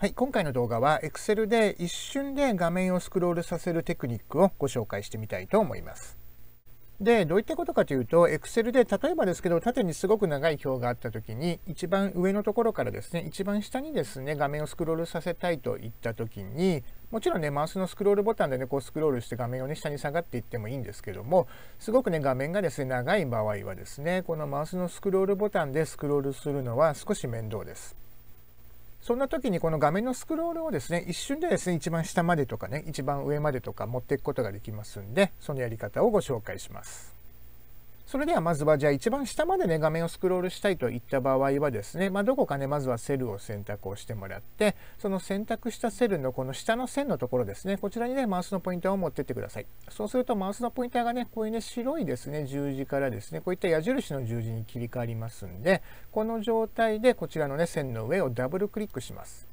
はい、今回の動画は Excel で一瞬で画面をスクロールさせるテクニックをご紹介してみたいと思います。で、どういったことかというと、Excel で例えばですけど、縦にすごく長い表があった時に、一番上のところからですね、一番下にですね、画面をスクロールさせたいといった時に、もちろんね、マウスのスクロールボタンでね、こうスクロールして画面をね、下に下がっていってもいいんですけども、すごくね、画面がですね、長い場合はですね、このマウスのスクロールボタンでスクロールするのは少し面倒です。そんな時にこの画面のスクロールをですね、一瞬でですね、一番下までとかね、一番上までとか持っていくことができますんで、そのやり方をご紹介します。それではまずはじゃあ一番下までね画面をスクロールしたいといった場合はですね、まあ、どこかねまずはセルを選択をしてもらってその選択したセルのこの下の線のところですねこちらにねマウスのポインターを持ってってくださいそうするとマウスのポインターがねこういうね白いですね十字からですねこういった矢印の十字に切り替わりますんでこの状態でこちらのね線の上をダブルクリックします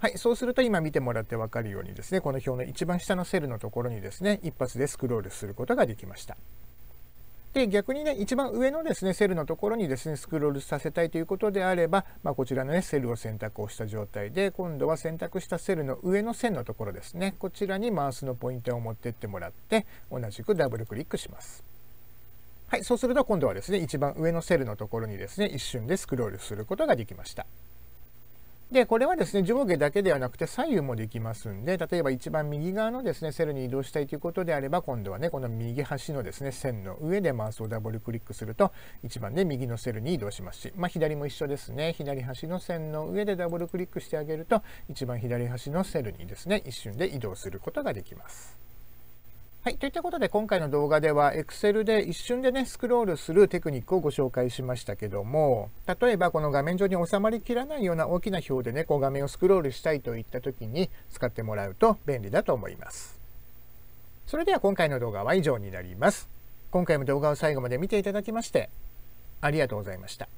はい、そうすると今見てもらって分かるようにですね、この表の一番下のセルのところにですね、一発でスクロールすることができました。で逆にね一番上のですねセルのところにですねスクロールさせたいということであれば、まあ、こちらのねセルを選択をした状態で今度は選択したセルの上の線のところですねこちらにマウスのポインターを持ってってもらって同じくダブルクリックします。はい、そうすると今度はですね一番上のセルのところにですね一瞬でスクロールすることができました。で、これはですね、上下だけではなくて左右もできますんで、例えば一番右側のですね、セルに移動したいということであれば、今度はね、この右端のですね、線の上でマウスをダブルクリックすると、一番ね、右のセルに移動しますし、まあ、左も一緒ですね、左端の線の上でダブルクリックしてあげると、一番左端のセルにですね、一瞬で移動することができます。はい、といったことで今回の動画では Excel で一瞬でねスクロールするテクニックをご紹介しましたけども例えばこの画面上に収まりきらないような大きな表でねこう画面をスクロールしたいといった時に使ってもらうと便利だと思います。それでは今回の動画は以上になります。今回も動画を最後まで見ていただきましてありがとうございました。